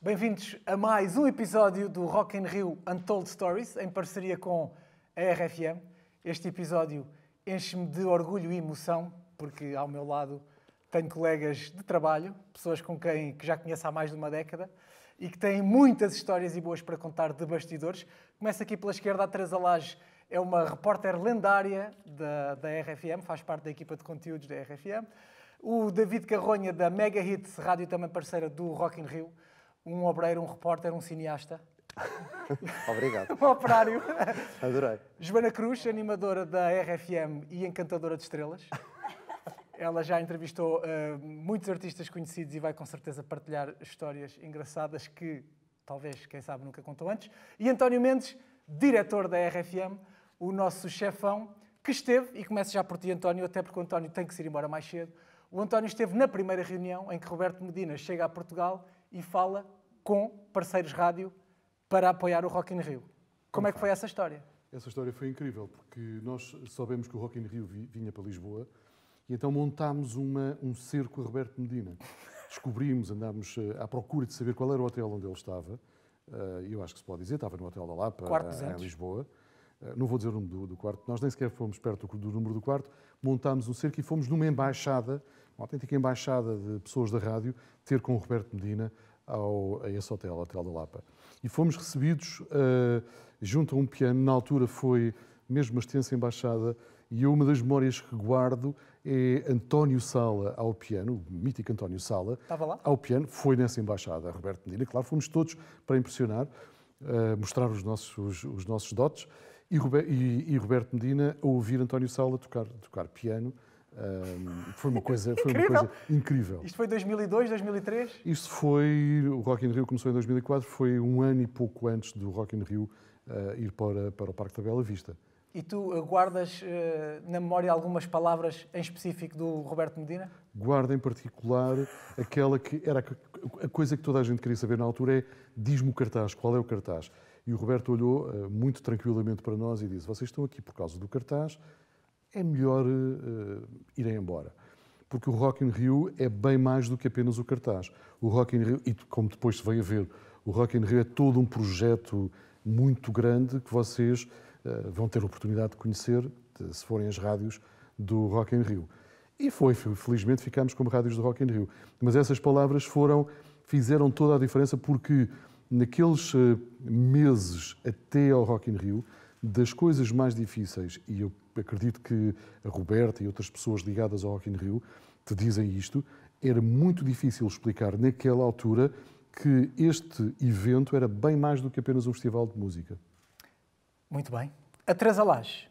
Bem-vindos a mais um episódio do Rock in Rio Untold Stories, em parceria com a RFM. Este episódio enche-me de orgulho e emoção, porque ao meu lado tenho colegas de trabalho, pessoas com quem que já conheço há mais de uma década e que têm muitas histórias e boas para contar de bastidores. Começo aqui pela esquerda, a Teresa Lage, é uma repórter lendária da, da RFM, faz parte da equipa de conteúdos da RFM. O David Carronha, da Mega Hits Rádio, também parceira do Rock in Rio. Um obreiro, um repórter, um cineasta. Obrigado. um operário. Adorei. Joana Cruz, animadora da RFM e encantadora de estrelas. Ela já entrevistou uh, muitos artistas conhecidos e vai com certeza partilhar histórias engraçadas que talvez, quem sabe, nunca contou antes. E António Mendes, diretor da RFM o nosso chefão, que esteve, e começo já por ti, António, até porque o António tem que se ir embora mais cedo. O António esteve na primeira reunião em que Roberto Medina chega a Portugal e fala com parceiros rádio para apoiar o Rock in Rio. Como é que foi essa história? Essa história foi incrível, porque nós soubemos que o Rock in Rio vinha para Lisboa e então montámos uma, um cerco a Roberto Medina. Descobrimos, andámos eh, à procura de saber qual era o hotel onde ele estava. Eh, eu acho que se pode dizer, estava no Hotel da Lapa, em Lisboa. Eh, não vou dizer o número do, do, quarto, nós nem sequer fomos perto do, do número do quarto, montámos um cerco e fomos numa embaixada, uma autêntica embaixada de pessoas da rádio, ter com o Roberto Medina ao, a esse hotel, ao Hotel da Lapa. E fomos recebidos uh, junto a um piano, na altura foi mesmo uma extensa embaixada, e uma das memórias que guardo é António Sala ao piano, o mítico António Sala, Estava lá? ao piano, foi nessa embaixada, Roberto Medina, claro, fomos todos para impressionar, uh, mostrar os nossos, os, os nossos dotes, e, e, e Roberto Medina a ouvir António Sala tocar, tocar piano. Um, foi, uma coisa, foi uma coisa incrível. Isto foi 2002, 2003? Isto foi. O Rock in Rio começou em 2004, foi um ano e pouco antes do Rock in Rio uh, ir para, para o Parque da Bela Vista. E tu guardas uh, ah, na memória algumas palavras em específico do Roberto Medina? Guardo em particular aquela que era a coisa que toda a gente queria saber na altura: é diz-me o cartaz, qual é o cartaz? E o Roberto olhou eh, muito tranquilamente para nós e disse: Vocês estão aqui por causa do cartaz, é melhor uh, irem embora. Porque o Rock in Rio é bem mais do que apenas o cartaz. O Rock in Rio, e como depois se vem a ver, o Rock in Rio é todo um projeto muito grande que vocês uh, vão ter a oportunidade de conhecer, de, se forem as rádios do Rock in Rio. E foi, felizmente ficámos como rádios do Rock in Rio. Mas essas palavras foram, fizeram toda a diferença porque naqueles eh, meses até ao Rock in Rio, das coisas mais difíceis, e eu acredito que a Roberta e outras pessoas ligadas ao Rock in Rio te dizem isto, era muito difícil explicar naquela altura que este evento era bem mais do que apenas um festival de música. Muito bem. A Teresa Lage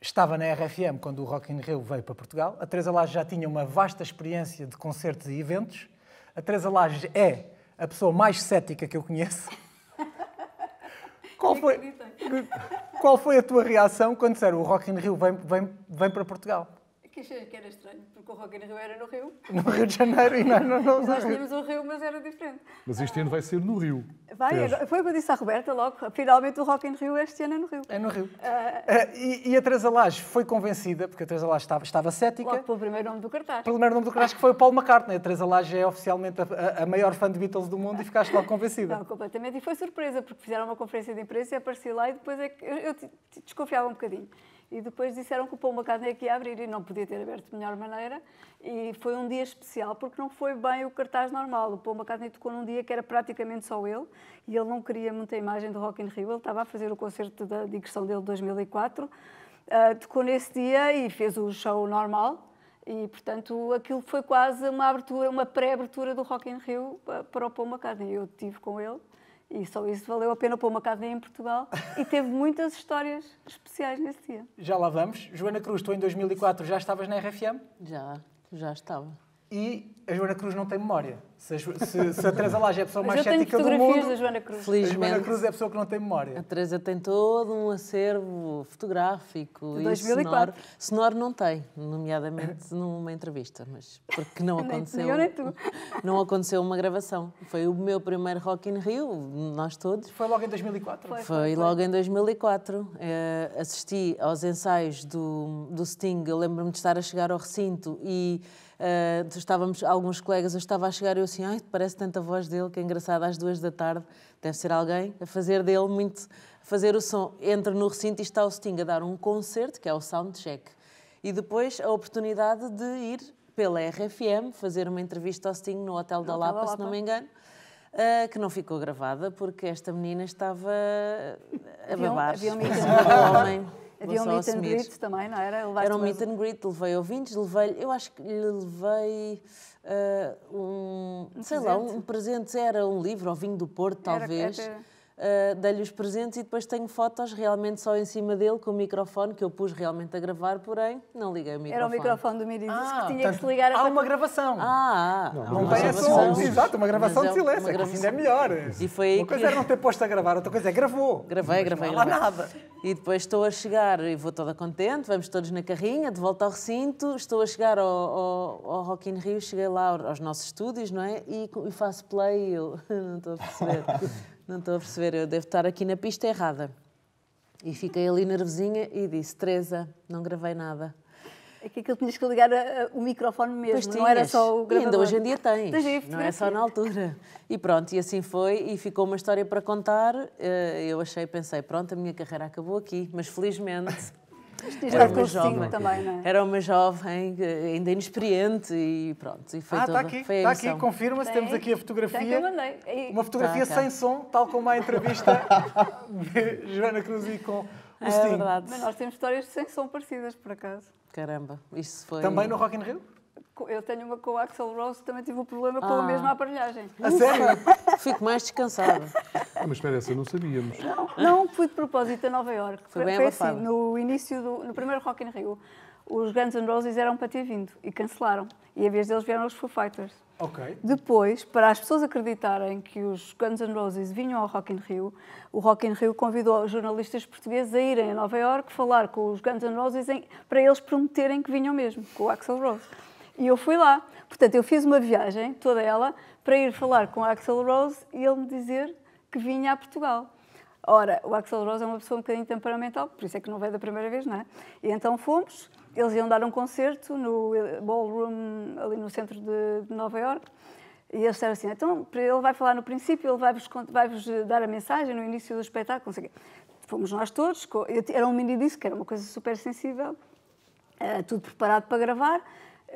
estava na RFM quando o Rock in Rio veio para Portugal. A Teresa Lage já tinha uma vasta experiência de concertos e eventos. A Teresa Lage é a pessoa mais cética que eu conheço. Qual foi, qual foi a tua reação quando disseram o Rock in Rio vem, vem, vem para Portugal? que achei que era estranho, porque o Rock in Rio era no Rio. No Rio de Janeiro e nós não, não, não Nós tínhamos o Rio, mas era diferente. Mas este ano vai ser no Rio. Vai, foi o que eu disse à Roberta logo. Finalmente o Rock in Rio este ano é no Rio. É no Rio. Uh, uh, e, e, a Teresa Lage foi convencida, porque a Teresa Lage estava, estava cética. Logo pelo primeiro nome do cartaz. Pelo primeiro nome do cartaz, que foi o Paulo McCartney. A Teresa Lage é oficialmente a, a, maior fã de Beatles do mundo e ficaste logo convencida. Não, completamente. E foi surpresa, porque fizeram uma conferência de imprensa e apareci lá e depois é que eu, eu desconfiava um bocadinho. E depois disseram que o Paul McCartney aqui ia abrir e não podia ter aberto de melhor maneira. E foi um dia especial porque não foi bem o cartaz normal. O Paul McCartney tocou num dia que era praticamente só ele e ele não queria muita imagem do Rock in Rio. Ele estava a fazer o concerto da digressão dele de 2004. Uh, ah, tocou nesse dia e fez o show normal. E, portanto, aquilo foi quase uma abertura, uma pré-abertura do Rock in Rio ah, para o Paul McCartney. Eu estive com ele e só isso valeu a pena pôr uma cadeia em Portugal e teve muitas histórias especiais nesse dia. Já lá vamos. Joana Cruz, tu em 2004 já estavas na RFM? Já, já estava. E a Joana Cruz não tem memória. Se a, se, se a Teresa Laje é a pessoa mais cética do mundo, da Joana Cruz. Felizmente, a Joana Cruz é a pessoa que não tem memória. A Teresa tem todo um acervo fotográfico de 2004. e sonoro. Sonoro não tem, nomeadamente numa entrevista, mas porque não aconteceu. nem nem tu. Não aconteceu uma gravação. Foi o meu primeiro Rock in Rio, nós todos. Foi logo em 2004. Foi, foi, foi. logo em 2004. É, eh, assisti aos ensaios do, do Sting. Eu lembro-me de estar a chegar ao recinto e Uh, estávamos, alguns colegas, eu estava a chegar e eu assim, ai, parece tanta voz dele, que é engraçado, às duas da tarde, deve ser alguém a fazer dele muito, fazer o som. Entra no recinto e está o Sting a dar um concerto, que é o Soundcheck. E depois a oportunidade de ir pela RFM fazer uma entrevista ao Sting no Hotel da Lapa, Lapa, se não me engano. Uh, que não ficou gravada porque esta menina estava a babar. Havia um, havia um homem. Havia um meet and greet também, não era? Levaste era um meet and greet, levei ouvintes, levei eu acho que lhe levei uh, um, um, sei presente. lá, um presente, era um livro, ou vinho do Porto, talvez. Era... Uh, dei-lhe os presentes e depois tenho fotos realmente só em cima dele com o microfone que eu pus realmente a gravar, porém não liguei o microfone. Era o microfone do Miri, ah, que tinha que se ligar. Há uma gravação. Ah, não, não, não tem som. Exato, uma gravação de silêncio, uma gravação. é que ainda é melhor. E foi uma coisa que... era não ter posto a gravar, outra coisa é gravou. Gravei, gravei. Não há nada. E depois estou a chegar e vou toda contente, vamos todos na carrinha, de volta ao recinto, estou a chegar ao, ao, ao Rock in Rio, cheguei lá aos nossos estúdios, não é? E, e faço play eu não estou a perceber, não estou a perceber, eu devo estar aqui na pista errada. E fiquei ali nervosinha e disse, Teresa, não gravei nada. É que aquilo tinhas que ligar a, a, o microfone mesmo, não era só o gravador. E ainda hoje em dia tens, não é só na altura. E pronto, e assim foi, e ficou uma história para contar. Eh, eu achei, pensei, pronto, a minha carreira acabou aqui, mas felizmente... Era uma, jovem, também, é? era uma jovem, eh, ainda inexperiente e pronto. E foi ah, está aqui, está aqui, confirma-se, temos aqui a fotografia. Uma fotografia tá, tá, sem som, tal como a entrevista de Joana Cruz e com o Sting. É verdade. Mas nós temos histórias sem som parecidas, por acaso. Caramba, isso foi... Também no Rock in Rio? Eu tenho uma com o Axel Rose, também tive o um problema com ah. a mesma aparelhagem. A sério? Fico mais descansada. Ah, mas espera, essa não sabíamos. Não, não, fui de propósito a Nova Iorque. Foi, bem foi assim, no início do, no primeiro Rock in Rio os Guns N' Roses eram para ter vindo e cancelaram. E a vez deles vieram os Foo Fighters. Ok. Depois, para as pessoas acreditarem que os Guns N' Roses vinham ao Rock in Rio, o Rock in Rio convidou os jornalistas portugueses a irem a Nova Iorque falar com os Guns N' Roses em, para eles prometerem que vinham mesmo, com o Axel Rose. E eu fui lá. Portanto, eu fiz uma viagem, toda ela, para ir falar com o Axel Rose e ele me dizer que vinha a Portugal. Ora, o Axel Rose é uma pessoa um bocadinho temperamental, por isso é que não veio da primeira vez, não é? E então fomos, eles iam dar um concerto no eh, ballroom ali no centro de, de Nova York e eles disseram assim, então ele vai falar no princípio, ele vai-vos vai -vos eh, dar a mensagem no início do espetáculo, Fomos nós todos, era um mini disco, que era uma coisa super sensível, eh, tudo preparado para gravar,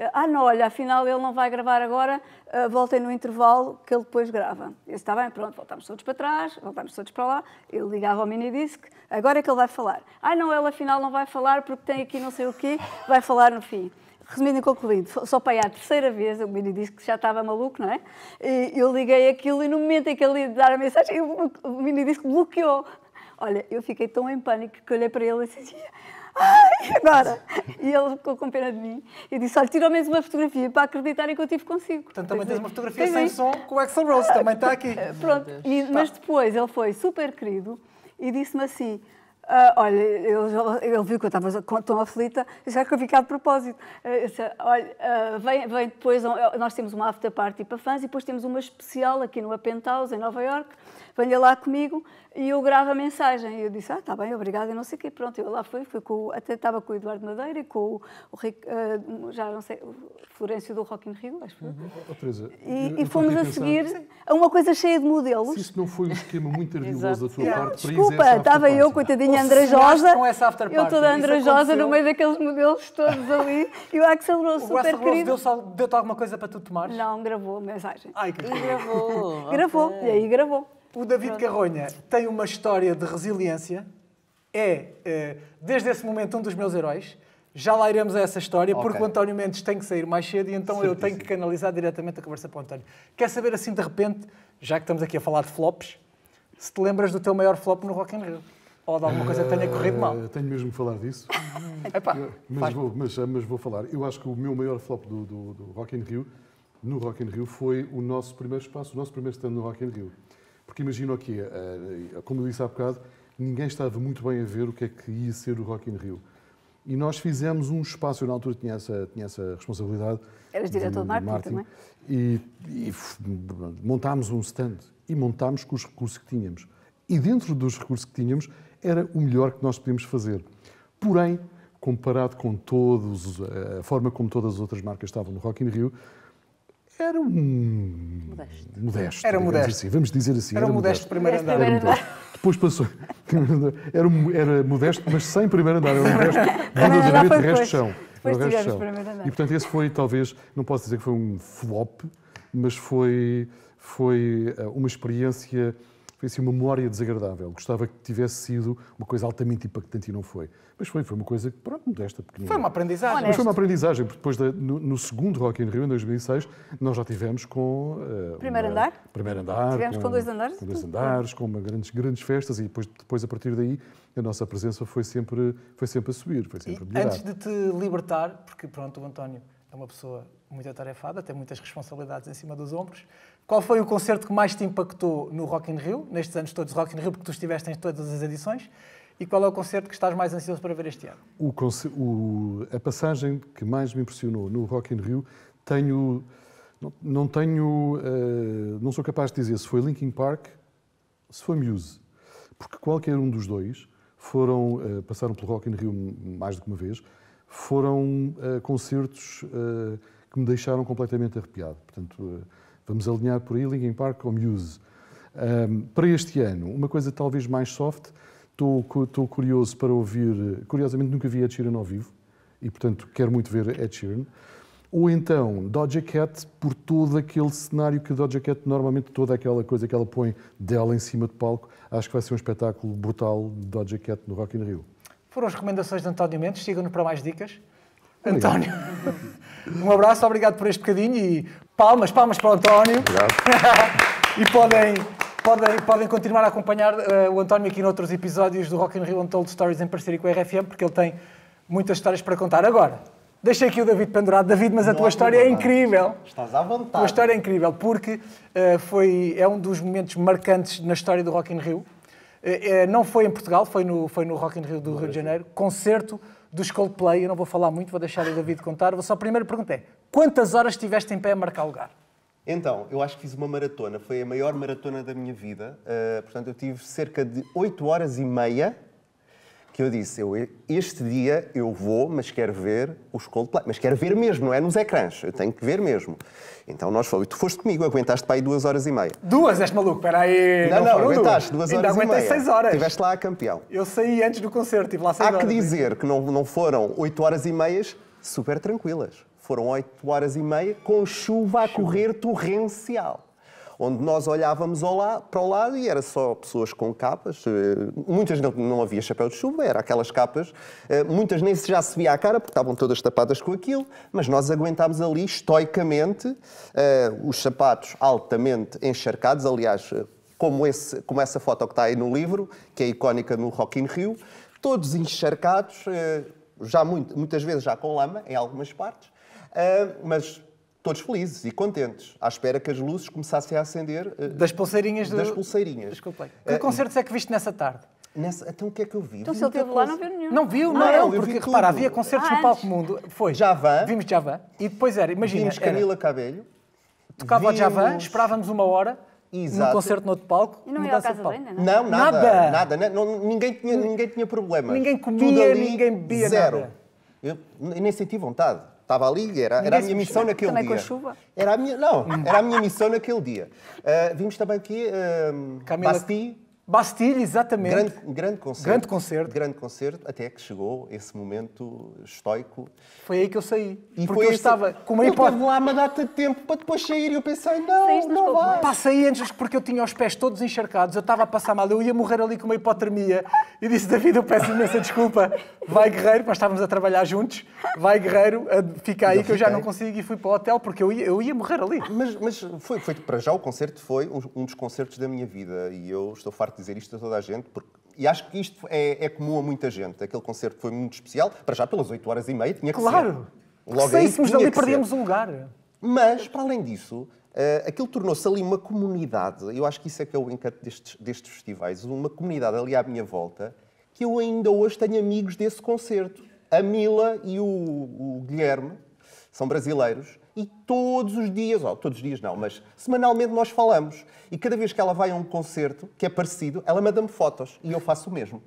eh, ah, não, olha, afinal ele não vai gravar agora, eh, voltem no intervalo que ele depois grava. Eu disse, está bem, pronto, voltamos todos para trás, voltamos todos para lá. Eu ligava ao mini-disc, agora é que ele vai falar. Ah, não, ele afinal não vai falar porque tem aqui não sei o quê, vai falar no fim. Resumindo e concluindo, só para ir à terceira vez, o menino disse que já estava maluco, não é? E eu liguei aquilo e no momento em que ele ia dar a mensagem, o menino disse que bloqueou. Olha, eu fiquei tão em pânico que olhei para ele e disse assim, Ai, agora! E ele ficou com pena de mim e disse: Olha, tira menos uma fotografia para acreditarem que eu tive consigo. Portanto, também tens é. uma fotografia sem som com o Axel Rose, também está aqui. Pronto, e, mas depois ele foi super querido e disse-me assim. Uh, olha, ele, viu que eu estava tão aflita, já que eu fiquei de propósito. Uh, disse, olha, uh, vem, vem, depois, eh, nós temos uma after party para fãs e depois temos uma especial aqui no Penthouse, em Nova York venha lá comigo e eu gravo a mensagem. E eu disse, ah, está bem, obrigada, e não sei o quê. Pronto, eu lá fui, fui com, até estava com o Eduardo Madeira e com o, o Rick, uh, ah, já não sei, o Florencio do Rock in Rio, acho que foi. Uhum. Oh, oh, e, e fomos a seguir a uma coisa cheia de modelos. Se isso não foi um esquema muito ardiloso da tua yeah. parte, Desculpa, estava eu, coitadinha andrajosa, com essa after party. eu toda andrajosa no meio daqueles modelos todos ali, e o Axel Rose, super querido. deu-te alguma coisa para tu tomares? Não, gravou a mensagem. Ai, que gravou. gravou, okay. e aí gravou. O David Pronto. Carronha tem uma história de resiliência. É, eh, desde esse momento, um dos meus heróis. Já lá iremos a essa história, okay. porque o António Mendes tem que sair mais cedo e então eu tenho que canalizar diretamente a conversa para o António. Quer saber, assim, de repente, já que estamos aqui a falar de flops, se te lembras do teu maior flop no Rock in Rio? Ou de alguma coisa que tenha corrido eh, mal? Uh, tenho mesmo que falar disso. Epá, mas, vou, mas, eh, mas, vou falar. Eu acho que o meu maior flop do, do, do Rock in Rio, no Rock in Rio, foi o nosso primeiro espaço, o nosso primeiro stand no Rock in Rio. Porque imagino aqui, eh, eh, eh, como eu disse há bocado, ninguém estava muito bem a ver o que é que ia ser o Rock in Rio. E nós fizemos um espaço, eu na altura tinha essa, tinha essa responsabilidade. Eras diretor de marketing, marketing também? E, e montámos um stand e montámos com os recursos que tínhamos. E dentro dos recursos que tínhamos, era o melhor que nós podíamos fazer. Porém, comparado com todos, a forma como todas as outras marcas estavam no Rock in Rio, era um modesto. Modesto. Era modesto. Assim, vamos dizer assim. Era, era modesto, de primeiro andar. Era modesto. Depois passou. Era, era modesto, mas sem primeiro andar. Era modesto. Verdadeiramente, o resto chão. Depois o chão. Primeiro andar. E portanto, esse foi talvez, não posso dizer que foi um flop, mas foi, foi eh, uma experiência foi assim uma memória desagradável. Gostava que tivesse sido uma coisa altamente impactante e não foi. Mas foi, foi uma coisa, que pronto, modesta, pequenina. Foi é. uma aprendizagem. Honesto. Mas foi uma aprendizagem, porque depois, da, no, no, segundo Rock in Rio, em 2006, nós já tivemos com... Uh, primeiro uma, andar? Primeiro andar. Tivemos com, com dois andares? Com dois andares, com uma grandes, grandes festas e depois, depois, a partir daí, a nossa presença foi sempre, foi sempre a subir, foi sempre e a melhorar. antes de te libertar, porque pronto, o António é uma pessoa muito atarefada, tem muitas responsabilidades em cima dos ombros, qual foi o concerto que mais te impactou no Rock in Rio, nestes anos todos Rock in Rio, porque tu estiveste em todas as edições? E qual é o concerto que estás mais ansioso para ver este ano? O, o, a passagem que mais me impressionou no Rock in Rio, tenho, não, não tenho, uh, não sou capaz de dizer se foi Linkin Park, se foi Muse, porque qualquer um dos dois foram uh, passaram pelo Rock in Rio mais do que uma vez, foram uh, concertos que me deixaram completamente arrepiado. Portanto Vamos alinhar por aí Linkin Park ou Muse. Um, para este ano, uma coisa talvez mais soft, estou curioso para ouvir. Curiosamente, nunca vi Ed Sheeran ao vivo e, portanto, quero muito ver Ed Sheeran. Ou então Doja Cat, por todo aquele cenário que Doja Cat normalmente, toda aquela coisa que ela põe dela em cima de palco, acho que vai ser um espetáculo brutal de Doja Cat no Rock in Rio. Foram as recomendações de António Mendes, sigam-nos para mais dicas. Obrigado. António. Um abraço, obrigado por este bocadinho e palmas, palmas para o António. Obrigado. e podem, podem, podem continuar a acompanhar uh, o António aqui noutros episódios do Rock in Rio Untold Stories em parceria com a RFM, porque ele tem muitas histórias para contar. Agora, deixei aqui o David pendurado. David, mas a Não tua história é incrível. Estás à vontade. A tua história é incrível, porque uh, foi, é um dos momentos marcantes na história do Rock in Rio. Eh, não foi em Portugal, foi no, foi no Rock in Rio do Rio de Janeiro. Concerto dos Coldplay, eu não vou falar muito, vou deixar o David contar. Vou só a primeira pergunta é: quantas horas estiveste em pé a marcar lugar? Então, eu acho que fiz uma maratona, foi a maior maratona da minha vida. Uh, portanto, eu tive cerca de 8 horas e meia que eu disse, eu, este dia eu vou, mas quero ver os Coldplay. Mas quero ver mesmo, não é nos ecrãs, eu tenho que ver mesmo. Então nós falamos, tu foste comigo, aguentaste para aí duas horas e meia. Duas, és maluco, espera aí. Não, não, não aguentaste duas, duas horas e meia. seis horas. Estiveste lá a campeão. Eu saí antes do concerto, estive lá seis Há horas. Há que dizer que não, não foram oito horas e meias super tranquilas. Foram oito horas e meia com chuva, chuva. a correr torrencial onde nós olhávamos para o lado e era só pessoas com capas, eh, muitas não, não havia chapéu de chuva, era aquelas capas, eh, muitas nem já se via a cara porque estavam todas tapadas com aquilo, mas nós aguentámos ali estoicamente eh, os sapatos altamente encharcados, aliás, como, esse, como essa foto que está aí no livro, que é icónica no Rock in Rio, todos encharcados, já muito, muitas vezes já com lama, em algumas partes, mas todos felizes e contentes, à espera que as luzes começassem a acender. Eh, das pulseirinhas? Das pulseirinhas. Desculpei. Que eh, concertos é que viste nessa tarde? Nessa, então o que é que eu vi? Então se ele esteve lá, não viu nenhum. Não viu, ah, não, é, não, porque repara, havia concertos ah, no Palco Mundo. Foi. Javan. Vimos Javan. E depois era, imagina. Vimos Camila era, Cabelho. Tocava vimos... Javan, esperávamos uma hora. Exato. Num concerto no outro palco. E não ia à casa ainda, não? Não, nada. Nada. nada né? não, ninguém, tinha, ninguém tinha problemas. Ninguém comia, ali, ninguém bebia. Zero. Nada. Eu nem senti vontade estava ali, era, era a minha missão naquele também dia. Também com a chuva? Era a minha, não, era a minha missão naquele dia. Uh, vimos também aqui uh, eh, Camila... Basti, Bastilha, exatamente. Grande, grande concerto. Grande concerto. Grande concerto, até que chegou esse momento estoico. Foi aí que eu saí. E porque eu esse... estava com uma hipótese. Eu lá uma data de tempo para depois sair e eu pensei, não, Saíste não vai. Passei antes porque eu tinha os pés todos encharcados, eu estava a passar mal, eu ia morrer ali com uma hipotermia. E disse, David, eu peço imensa desculpa. Vai, guerreiro, nós estávamos a trabalhar juntos. Vai, guerreiro, fica aí eu que eu já não consigo. E fui para o hotel porque eu ia, eu ia morrer ali. Mas, mas foi, foi, para já o concerto foi um, um dos concertos da minha vida e eu estou farto dizer isto a toda a gente, porque e acho que isto é, é, comum a muita gente. Aquele concerto foi muito especial, para já pelas 8 horas e meia tinha que claro. ser. Claro! Saíssemos dali perdemos o lugar. Mas, para além disso, uh, aquilo tornou-se ali uma comunidade. Eu acho que isso é que é o encanto destes, destes festivais. Uma comunidade ali à minha volta, que eu ainda hoje tenho amigos desse concerto. A Mila e o, o Guilherme são brasileiros e todos os dias, ou todos os dias não, mas semanalmente nós falamos. E cada vez que ela vai a um concerto que é parecido, ela manda-me fotos e eu faço o mesmo.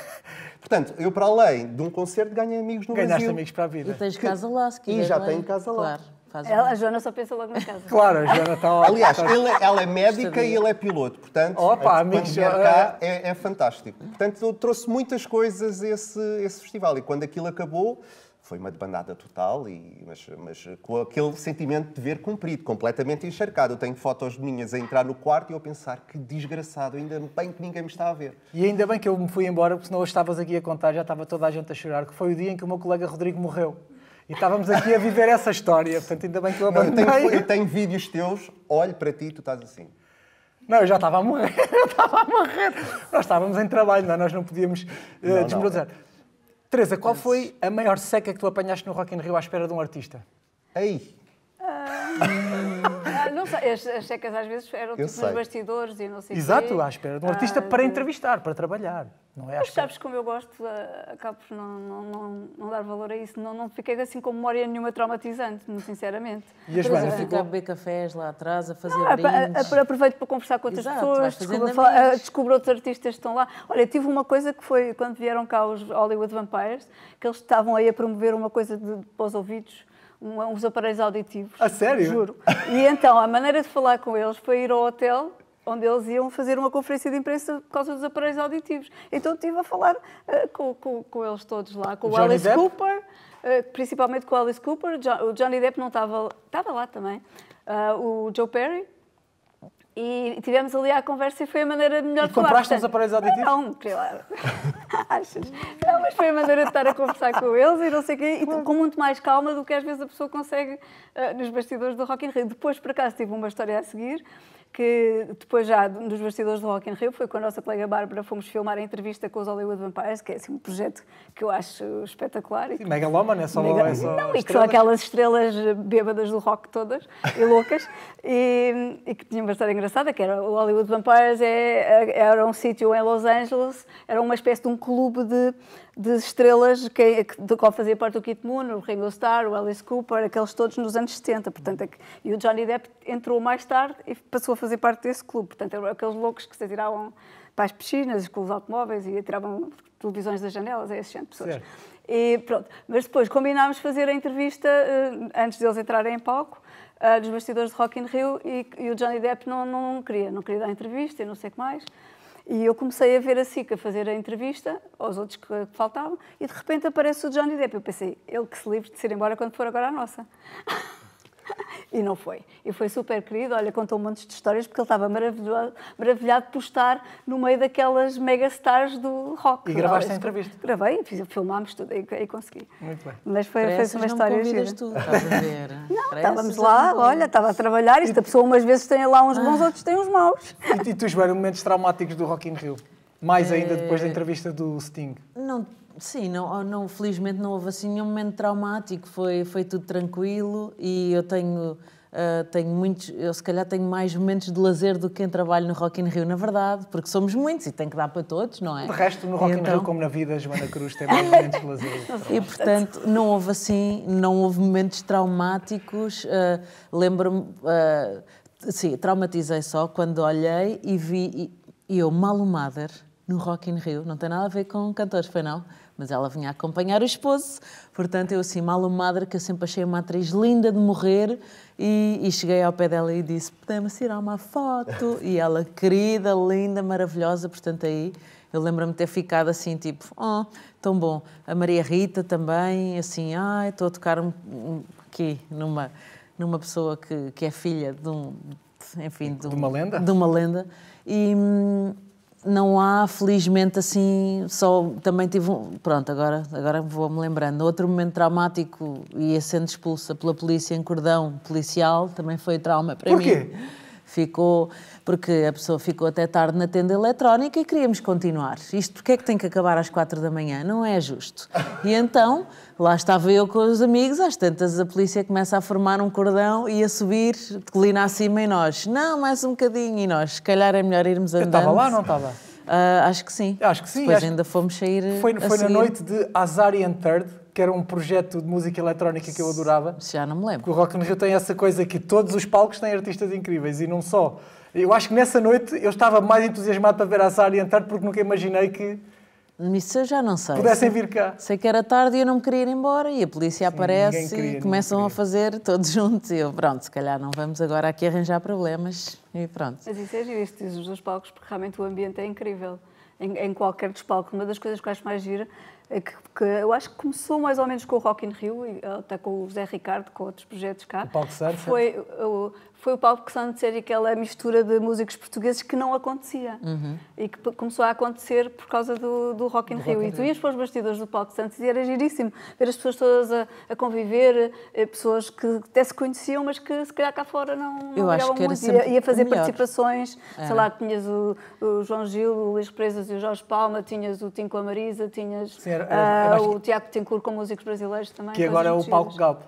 Portanto, eu para além de um concerto ganho amigos no Ganhaste Brasil. amigos para a vida. E tens casa lá, se quiser. E já é? tenho casa lá. Claro. Ela, a Joana só pensa logo na casa. Claro, a Joana está lá. Aliás, tá ele, é, ela é médica e ele é piloto, portanto, Opa, amigos, quando vier cá é, é fantástico. Portanto, eu trouxe muitas coisas esse, esse festival e quando aquilo acabou, foi uma debandada total, e, mas, mas com aquele sentimento de dever cumprido, completamente encharcado. Eu tenho fotos de minhas a entrar no quarto e eu a pensar que desgraçado, ainda bem que ninguém me está a ver. E ainda bem que eu me fui embora, porque senão hoje estavas aqui a contar, já estava toda a gente a chorar, que foi o dia em que o meu colega Rodrigo morreu. E estávamos aqui a viver essa história, portanto ainda bem que eu abandonei. Não, eu, tenho, eu tenho vídeos teus, olho para ti e tu estás assim. Não, eu já estava a morrer, eu estava a morrer. Nós estávamos em trabalho, não, é? nós não podíamos uh, não, Teresa, qual foi a maior seca que tu apanhaste no Rock in Rio à espera de um artista? Aí? Ah, ah, não sei, as, as secas às vezes eram tipo, nos bastidores e não sei Exato, quê. à espera de um artista ah, para entrevistar, para trabalhar. Não é? Mas sabes que... como eu gosto, eh, acabo por não, não, não, não, dar valor a isso. Não, não fiquei assim com memória nenhuma traumatizante, sinceramente. E as bandas ficar a beber cafés lá atrás, a fazer não, é brindes. É aproveito para conversar com outras Exato, pessoas, descubro, descubro, outros artistas que estão lá. Olha, tive uma coisa que foi quando vieram cá os Hollywood Vampires, que eles estavam aí a promover uma coisa de, de para os ouvidos uns aparelhos auditivos. A sério? Juro. E então, a maneira de falar com eles foi ir ao hotel onde eles iam fazer uma conferência de imprensa por causa dos aparelhos auditivos. Então estive a falar uh, com, com, com, eles todos lá, com o Johnny Alice Depp? Cooper, uh, principalmente com o Alice Cooper, o Johnny Depp não estava, estava lá também, uh, o Joe Perry. E tivemos ali a conversa e foi a maneira melhor de falar. E compraste os aparelhos auditivos? Não, claro. Achas? Não, mas foi a maneira de estar a conversar com eles e não sei o quê, e com muito mais calma do que às vezes a pessoa consegue uh, nos bastidores do Rock in Rio. Depois, por acaso, tive uma história a seguir que depois já nos bastidores do Rock in Rio, foi com a nossa colega Bárbara fomos filmar a entrevista com os Hollywood Vampires, que é assim, um projeto que eu acho espetacular. E que... Megaloman, é só, Mega... é só Não, e que são aquelas estrelas bêbadas do rock todas, e loucas, e, e, que tinha uma história engraçada, que era o Hollywood Vampires é, é, era um sítio em Los Angeles, era uma espécie de um clube de de estrelas é, que, do qual fazia parte o Kit Moon, o Ringo Starr, o Alice Cooper, aqueles todos nos anos 70. Portanto, é que, e o Johnny Depp entrou mais tarde e passou a fazer parte desse clube. Portanto, eram aqueles loucos que se atiravam para as piscinas com os automóveis e atiravam televisões das janelas, é esse género de pessoas. E pronto. Mas depois combinámos fazer a entrevista, eh, antes deles entrarem em palco, dos eh, bastidores de Rock in Rio e, e o Johnny Depp não, não queria, não queria dar entrevista e não sei o que mais. E eu comecei a ver a Sica fazer a entrevista aos outros que faltavam e de repente aparece o Johnny Depp. Eu pensei, ele que se livre de ser embora quando for agora a nossa e não foi. E foi super querido, olha, contou um monte de histórias porque ele estava maravilhado, maravilhado por estar no meio daquelas mega stars do rock. E gravaste é? a entrevista? Gravei, fiz, filmámos tudo e, e, consegui. Muito bem. Mas foi, Parece foi uma história gira. Tu, estás a ver. Não, Parece estávamos lá, olha, estava a trabalhar, isto a pessoa umas vezes tem lá uns bons, ah. outros tem uns maus. E, e tu, Joana, momentos traumáticos do Rock in Rio? Mais ainda depois da eh, entrevista do Sting? Não Sim, não, ah, não, felizmente não houve assim nenhum momento traumático, foi, foi tudo tranquilo e eu tenho, uh, tenho muitos, eu se calhar tenho mais momentos de lazer do que quem trabalho no Rock in Rio, na verdade, porque somos muitos e tem que dar para todos, não é? De resto, no Rock in Rio, então como na vida, Joana Cruz tem mais momentos de lazer. e portanto, não houve assim, não houve momentos traumáticos, uh, lembro-me, uh, sim, traumatizei só quando olhei e vi, e, e eu, mal o Mother, no Rock in Rio, não tem nada a ver com cantores, foi não? mas ela vinha acompanhar o esposo. Portanto, eu assim, mal madre, que eu sempre achei uma atriz linda de morrer, e, e cheguei ao pé dela e disse, podemos tirar uma foto? E ela, querida, linda, maravilhosa, portanto aí... Eu lembro-me de ter ficado assim, tipo, oh, tão bom. A Maria Rita também, assim, ai, ah, estou a tocar aqui numa, numa pessoa que, que é filha de um, enfim, de, um, de, uma lenda. De uma lenda. E, hum, não há, felizmente, assim, só também tive um. Pronto, agora, agora vou-me lembrando. Outro momento traumático, ia sendo expulsa pela polícia em cordão policial, também foi trauma para Porquê? mim. Porquê? ficou, porque a pessoa ficou até tarde na tenda eletrónica e queríamos continuar. Isto porque é que tem que acabar às quatro da manhã? Não é justo. E então, lá estava eu com os amigos, às tantas a polícia começa a formar um cordão e a subir, colina acima e nós, não, mais um bocadinho, e nós, se calhar é melhor irmos andando. Eu estava lá, não estava? Uh, ah, acho que sim. Acho que sim. Depois acho ainda fomos sair. Foi, foi na noite de Azarian Third, que era um projeto de música eletrónica que eu adorava. Já não me lembro. Porque o Rock in Rio tem essa coisa que todos os palcos têm artistas incríveis e não só. Eu acho que nessa noite eu estava mais entusiasmado para ver a Sara entrar porque nunca imaginei que isso eu já não sei. Pudessem vir cá. Sei que era tarde e eu não me queria ir embora e a polícia Sim, aparece queria, e começam a fazer todos juntos. E eu, pronto, se calhar não vamos agora aqui arranjar problemas e pronto. Mas isso é giro, diz tipo os dos palcos, porque realmente o ambiente é incrível. Em, em qualquer dos palcos, uma das coisas que eu acho mais gira é que, que, eu acho que começou mais ou menos com o Rock in Rio, e, até com o Zé Ricardo, com outros projetos cá. O Palco Sunset. Foi, o, foi o Palco Santos e aquela mistura de músicos portugueses que não acontecia. Uhum. E que começou a acontecer por causa do, do Rock in do Rio. Rock in e tu ias para os bastidores do Palco Santos e era giríssimo ver as pessoas todas a, a conviver, eh, pessoas que até se conheciam, mas que se calhar cá fora não, não eu acho que era muito. Ia, a fazer participações, é. sei lá, tinhas o, o, João Gil, o Luís Presas e o Jorge Palma, tinhas o Tim com a Marisa, tinhas... Sim, era, era, uh, O Tiago Tencourt com músicos brasileiros também. Que agora é o Palco Galpo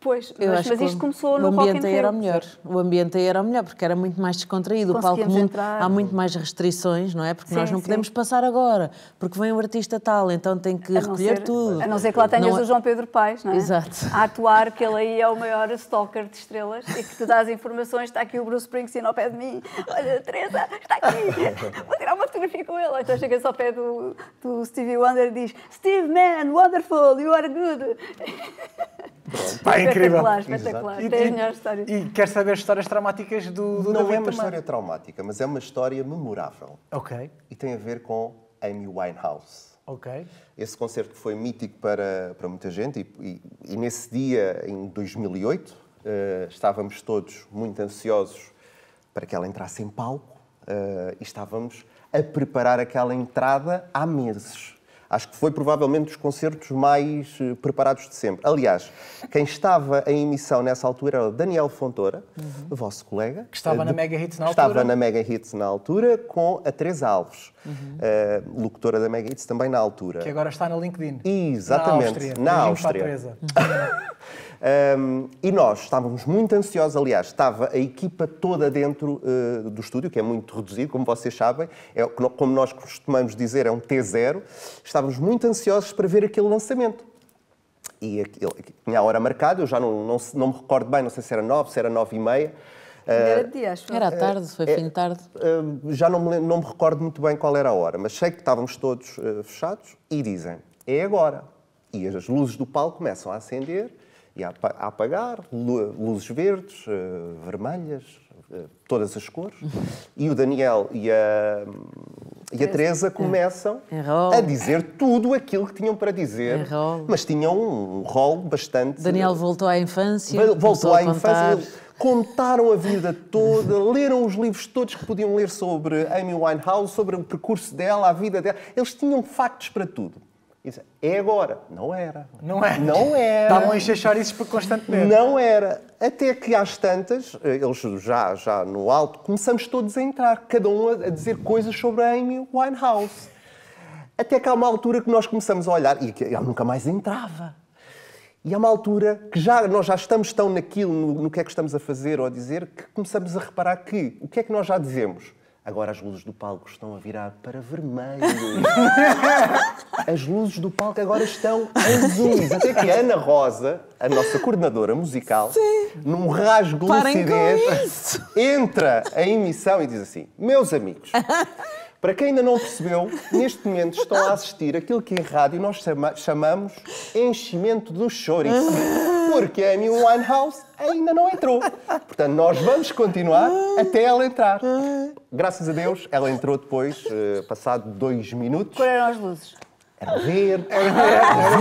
Pois, eu mas, mas isto começou no O ambiente aí era melhor. O ambiente aí era melhor, porque era muito mais descontraído. O palco há muito mais restrições, não é? Porque sim, nós não sim. podemos passar agora, porque vem o um artista tal, então tem que recolher ser, tudo. A não ser que lá tenhas não... o é- João Pedro Paes, não é? Exato. A atuar, que ele aí é o maior stalker de estrelas e que tu dás as informações, está aqui o Bruce Springsteen ao pé de mim, olha, Teresa, está aqui, vou tirar uma fotografia com ele. Então chega-se ao pé do, do Stevie Wonder e diz: Steve, man, wonderful, you are good. Pá, é incrível. Espetacular, espetacular. E, Tem tipo, E quer saber histórias traumáticas do, do Não é David é uma história traumática, mas é uma história memorável. Ok. E tem a ver com Amy Winehouse. Ok. Esse concerto foi mítico para, para muita gente e, e, e nesse dia, em 2008, uh, eh, estávamos todos muito ansiosos para que ela entrasse em palco uh, e estávamos a preparar aquela entrada há meses. Acho que foi provavelmente dos concertos mais eh, preparados de sempre. Aliás, quem estava em emissão nessa altura era o Daniel Fontoura, uhum. vosso colega. Que estava eh, de, na Mega Hits na altura. Estava na Mega Hits na altura com a Teresa Alves, uhum. uh, locutora da Mega Hits também na altura. Que agora está na LinkedIn. Exatamente, na Áustria. Na Áustria. Um, e nós estávamos muito ansiosos, aliás, estava a equipa toda dentro uh, do estúdio, que é muito reduzido, como vocês sabem, é, como nós costumamos dizer, é um T0. Estávamos muito ansiosos para ver aquele lançamento. E aquilo, tinha a hora marcada, eu já não, não, não me recordo bem, não sei se era 9, se era 9 e meia. Era ah, dia, acho. Era ah, tarde, foi é, fim de tarde. Ah, já não me, não me recordo muito bem qual era a hora, mas sei que estávamos todos fechados e dizem, é agora. E as luzes do palco começam a acender e a, apagar, luzes verdes, eh, vermelhas, eh, todas as cores. E o Daniel e a, e a Teresa começam é. a dizer tudo aquilo que tinham para dizer, mas tinham um rol bastante. Daniel voltou à infância. Voltou à infância. Contaram a vida toda, leram os livros todos que podiam ler sobre Amy Winehouse, sobre o percurso dela, a vida dela. Eles tinham factos para tudo é agora. Não era. Não era. É. Não era. Estavam a encher chouriços constantemente. Não era. Até que às tantas, eh, eles já, já no alto, começamos todos a entrar, cada um a dizer coisas sobre a Amy Winehouse. Até que há uma altura que nós começamos a olhar, e ela nunca mais entrava. E há uma altura que já, nós já estamos tão naquilo, no, no que é que estamos a fazer ou a dizer, que começamos a reparar que o que é que nós já dizemos? Agora as luzes do palco estão a virar para vermelho. as luzes do palco agora estão azuis. Até que a Ana Rosa, a nossa coordenadora musical, Sim. num rasgo lucidez, entra a emissão e diz assim: Meus amigos. Para quem ainda não percebeu, neste momento estão a assistir aquilo que em rádio nós chama chamamos enchimento do chouriço. Porque a Amy Winehouse ainda não entrou. Portanto, nós vamos continuar até ela entrar. Graças a Deus, ela entrou depois, eh, passado dois minutos. Qual eram as luzes? Era verde, era, era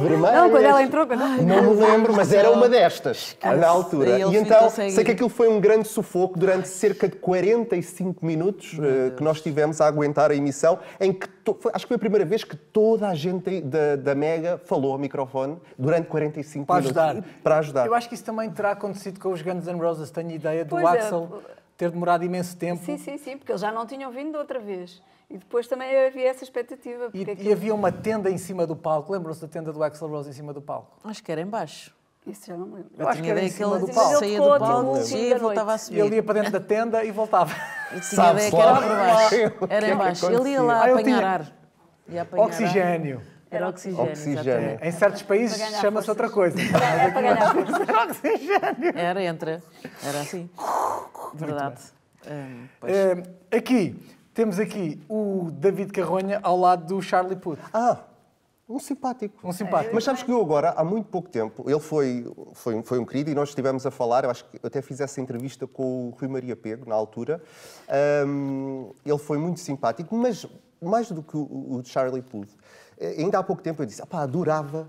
vermelho. Não, quando ela entrou, quando... Ai, não me lembro, mas era uma destas, na altura. E, e assim então, sei que aquilo foi um grande sufoco durante cerca de 45 minutos uh, que nós tivemos a aguentar a emissão, em que to... acho que foi a primeira vez que toda a gente da, da Mega falou ao microfone durante 45 para minutos. Ajudar. Para ajudar. Eu acho que isso também terá acontecido com os Guns N' Roses, tenho ideia do pois é. Axel. É ter demorado imenso tempo. Sim, sim, sim, porque eles já não tinham vindo outra vez. E depois também havia essa expectativa. E, aquilo... É e, havia uma tenda em cima do palco. Lembram-se da tenda do Axel Rose em cima do palco? Acho que era em baixo. Isso já não me lembro. Eu, eu tinha ideia que do palco. saía do palco, descia e voltava a subir. Ele ia para dentro da tenda e voltava. Sabe que era por baixo. Era em é baixo. ele ia lá ah, apanhar ar. oxigênio. Era oxigênio. oxigênio. Em certos países chama-se outra coisa. Era para ganhar Era oxigênio. Era, entra. Era assim. Verdade. Hum, uh, aqui, temos aqui o David Carronha ao lado do Charlie Puth. Ah, um simpático. Um simpático. Mas sabes que eu agora, há muito pouco tempo, ele foi, foi, foi um querido e nós estivemos a falar, eu acho que até fiz essa entrevista com o Rui Maria Pego, na altura. Um, ele foi muito simpático, mas mais do que o, o Charlie Puth. Eh, ainda há pouco tempo eu disse, adorava,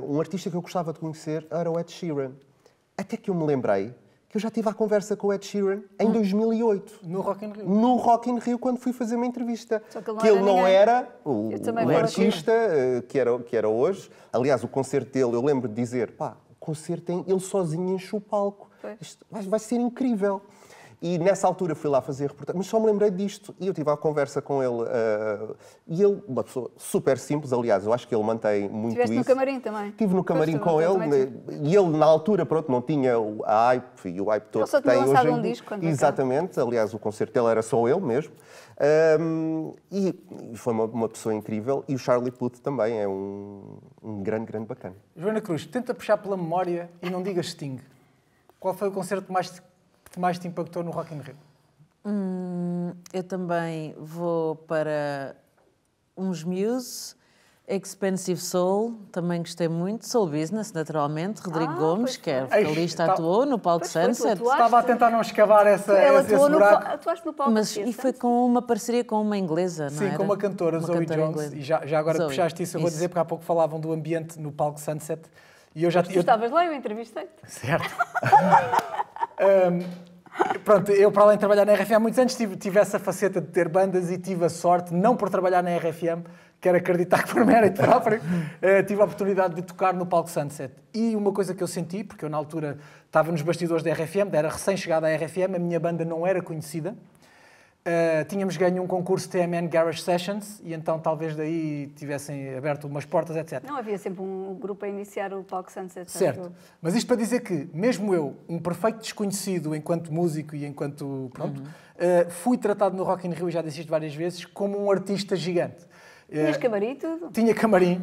uh, um artista que eu gostava de conhecer era o Ed Sheeran. Até que eu me lembrei que eu já tive a conversa com o Ed Sheeran em hum. 2008. No Rock in Rio. No Rock in Rio, quando fui fazer uma entrevista. Só que ele não que era, ele não era o, o artista eh, que era, que era hoje. Aliás, o concerto dele, eu lembro de dizer, pá, o concerto tem ele sozinho enche o palco. Isto vai, vai ser incrível. E nessa altura fui lá fazer reportagem, mas só me lembrei disto. E eu tive uma conversa com ele. Uh, e ele, uma pessoa super simples, aliás, eu acho que ele mantém muito Tiveste isso. no camarim também. Estive no camarim com então, ele. Né, e ele, na altura, pronto, não tinha a hype e o hype todo que tem hoje. Um disco, Exatamente. Aliás, o concerto dele era só ele mesmo. Um, e, e foi uma, uma, pessoa incrível. E o Charlie Puth também é um, um grande, grande bacana. Joana Cruz, tenta puxar pela memória e não digas Sting. Qual foi o concerto mais que mais te impactou no Rock in Rio? Hum, eu também vou para uns Muse, Expensive Soul, também gostei muito. Soul Business, naturalmente. Rodrigo ah, Gomes, que é vocalista, tá- atuou no palco Sunset. Tu, Estava a tentar não escavar essa, Ela esse, esse buraco. No, atuaste no palco Mas, E foi com uma parceria com uma inglesa, não é? Sim, era? com uma cantora, uma Zoe cantora Jones. Inglesa. E já, já agora Zoe, puxaste isso, eu vou dizer, porque há pouco falavam do ambiente no palco Sunset. E eu já... Mas tu estavas lá, eu entrevistei-te. Certo. Um, pronto, eu para além de trabalhar na RFM há muitos anos tive, tive essa faceta de ter bandas e tive a sorte, não por trabalhar na RFM, quero acreditar que por mérito próprio, uh, tive a oportunidade de tocar no palco Sunset. E uma coisa que eu senti, porque eu na altura estava nos bastidores da RFM, era recém-chegada à RFM, a minha banda não era conhecida, Uh, tínhamos ganho um concurso TMN Garage Sessions e então talvez daí tivessem aberto umas portas, etc. Não havia sempre um grupo a iniciar o Palco Sunset. Certo. Mas isto para dizer que, mesmo eu, um perfeito desconhecido enquanto músico e enquanto. Pronto, uhum. uh, fui tratado no Rock in Rio, já disse isto várias vezes, como um artista gigante. Eh, Tinhas camarim e tudo? Tinha camarim.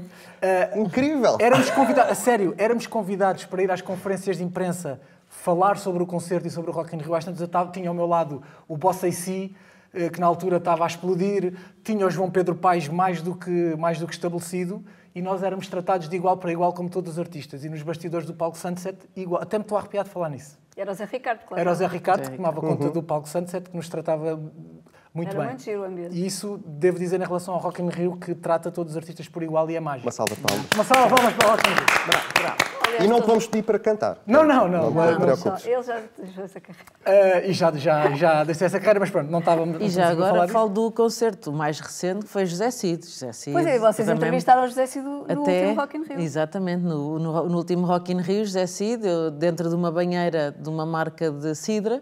Uh, Incrível! Éramos convidados, a sério, éramos convidados para ir às conferências de imprensa falar sobre o concerto e sobre o Rock in Rio. Às tantas, eu tava, tinha ao meu lado o Bossa Si eh, que na altura estava a explodir, tinha o João Pedro Paes mais do que, mais do que estabelecido, e nós éramos tratados de igual para igual como todos os artistas. E nos bastidores do palco Sunset, igual. até me estou arrepiado de falar nisso. Era o Zé Ricardo, claro. Era o Zé Ricardo, que tomava uhum. conta do palco Sunset, que nos tratava muito Era bem. E isso devo dizer em relação ao Rock in Rio que trata todos os artistas por igual e é mágico. Uma salva de palmas. Uma salva de palmas para o Rock in Rio. Bravo, bravo. e não te vamos pedir para cantar. Não, não, não. Não, não, não Ele já deixou essa carreira. Uh, e já, já, já deixou essa carreira, mas pronto, não estava. E já agora falo do concerto mais recente que foi José Cid. José Cid pois é, vocês entrevistaram o José Cid no até, último Rock in Rio. Exatamente, no, no, no último Rock in Rio, José Cid, eu, dentro de uma banheira de uma marca de Sidra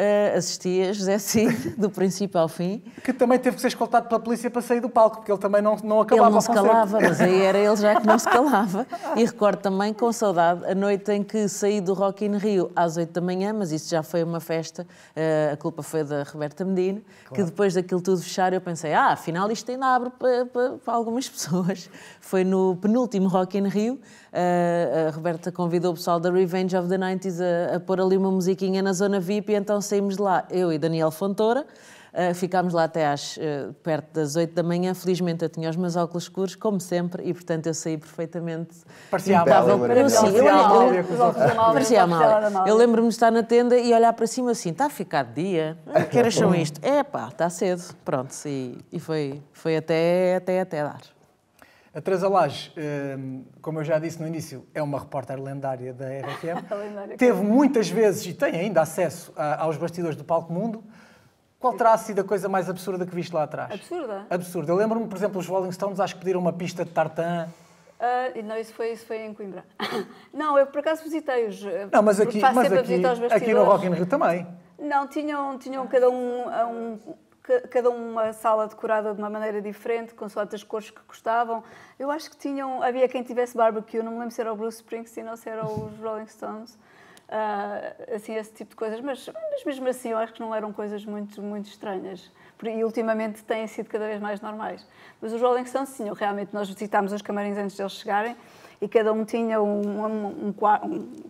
uh, assistia José Cid, do princípio ao fim. Que também teve que ser escoltado pela polícia para sair do palco, porque ele também não, não acabava Ele não se calava, mas aí era ele já que não se calava. E recordo também com saudade a noite em que saí do Rock in Rio às 8 da manhã, mas isso já foi uma festa, uh, a culpa foi da Roberta Medina, claro. que depois daquilo tudo fechar eu pensei, ah, afinal isto ainda abre para, para, para algumas pessoas. Foi no penúltimo Rock in Rio, a Roberta convidou o pessoal da Revenge of the 90s a, a pôr ali uma musiquinha na zona VIP, e então saímos de lá, eu e Daniel Fontoura. Uh, ficámos lá até às, uh, perto das 8 da manhã. Felizmente eu tinha os meus óculos escuros, como sempre, e portanto eu saí perfeitamente. Parecia impável. Mal, eu, eu, eu, parecia mal. Eu lembro-me de estar na tenda e olhar para cima assim: está a ficar de dia? Ah, ah que horas tá são isto? É pá, está cedo. Pronto, e, e foi, foi até, até, até dar. A Teresa Lage, ehm, como eu já disse no início, é uma repórter lendária da RFM. Teve muitas vezes e tem ainda acesso aos bastidores do Palco Mundo. Qual terá sido a coisa mais absurda que viste lá atrás? Absurda? Absurda. Eu lembro-me, por exemplo, os Rolling Stones, acho que pediram uma pista de tartan. Uh, não, isso foi, isso foi em Coimbra. não, eu por acaso visitei-os. Eh, não, mas aqui, mas aqui, aqui no Rock in Rio também. Não, tinham, tinham cada um, ah, um cada uma sala decorada de uma maneira diferente, com só as cores que gostavam. Eu acho que tinham, havia quem tivesse barbecue, não me lembro se era o Bruce Springsteen ou se era os Rolling Stones. Uh, assim, esse tipo de coisas, mas, mas mesmo assim eu acho que não eram coisas muito, muito estranhas e ultimamente têm sido cada vez mais normais. Mas os Rolling Stones tinham, realmente, nós visitámos os camarins antes deles chegarem e cada um tinha um, um, um, um